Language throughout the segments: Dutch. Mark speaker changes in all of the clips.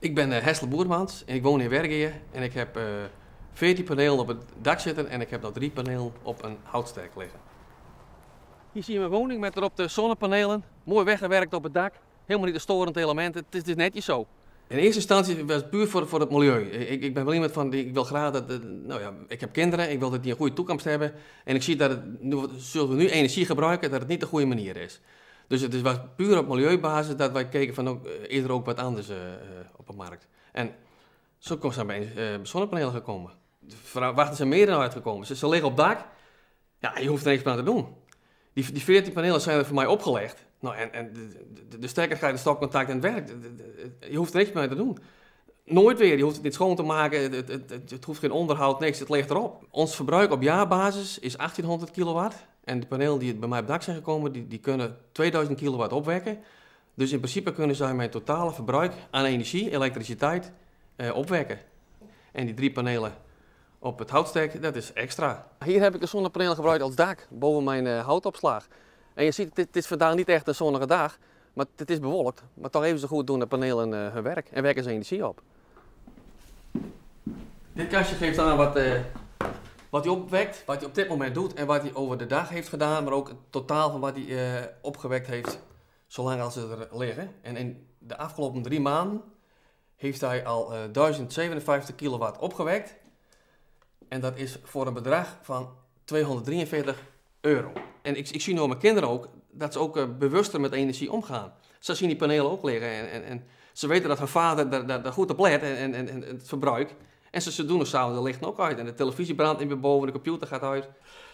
Speaker 1: Ik ben eh, Hessel Boermaans en ik woon in Wergeje en ik heb 14 eh, panelen op het dak zitten en ik heb nog drie panelen op een houtsterk liggen. Hier zie je mijn woning met erop de zonnepanelen, mooi weggewerkt op het dak, helemaal niet de storende elementen, het is, dus netjes zo. In eerste instantie was het puur voor, voor het milieu. Ik, ik ben wel iemand van, ik wil graag dat, nou ja, ik heb kinderen, ik wil dat die een goede toekomst hebben. En ik zie dat het, zoals we nu energie gebruiken, dat het niet de goede manier is. Dus het was puur op milieubasis dat wij keken van ook, oh, eh, eerder ook wat anders eh, eh, op de markt. En zo zijn bij uh, zonnepanelen gekomen. Wachten zijn meer dan uitgekomen. Ze, liggen op dak. Ja, je hoeft er niks aan te doen. Die, die 14 panelen zijn er voor mij opgelegd. Nou, en, en de, de, de je de stopcontact en het werk, je hoeft er niks mee te doen. Nooit weer. Je hoeft het niet schoon te maken. Het, het, het, hoeft geen onderhoud, niks. Het ligt erop. Ons verbruik op jaarbasis is 1800 kilowatt. En de panelen die bij mij op dak zijn gekomen, die, die kunnen 2000 kilowatt opwekken. Dus in principe kunnen zij mijn totale verbruik aan energie, elektriciteit, eh, opwekken. En die drie panelen op het houtstek, dat is extra. Hier heb ik een zonnepaneel gebruikt als dak, boven mijn uh, eh, houtopslag. En je ziet, het is vandaag niet echt een zonnige dag. Maar het is bewolkt. Maar toch even zo goed doen de panelen eh, hun werk en werken ze energie op. Dit kastje geeft aan wat, eh, wat hij opwekt, wat hij op dit moment doet en wat hij over de dag heeft gedaan, maar ook het totaal van wat hij eh, opgewekt heeft, zolang als ze er liggen. En in de afgelopen drie maanden heeft hij al uh, eh, 1057 kilowatt opgewekt. En dat is voor een bedrag van 243 euro. En ik, ik zie nu aan mijn kinderen ook dat ze ook bewuster met energie omgaan. Ze zien die panelen ook liggen en, en, en ze weten dat hun vader daar goed op let en, en, en het verbruik. En ze, ze doen er samen, de lichten ook uit. En de televisie brandt in meer boven, de computer gaat uit.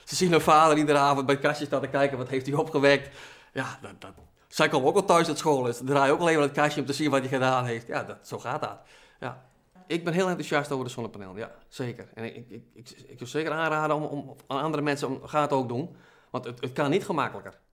Speaker 1: Ze zien hun vader iedere avond bij het kastje staan te kijken, wat heeft hij opgewekt. Ja, dat, dat. Zij komen ook al thuis uit school, en dus ze draaien ook alleen maar het kastje om te zien wat hij gedaan heeft. Ja, dat, zo gaat dat. Ja. Ik ben heel enthousiast over de zonnepanelen, ja, zeker. En ik, ik, ik, ik zou zeker aanraden om, om, aan andere mensen, om, ga het ook doen. Want het, het kan niet gemakkelijker.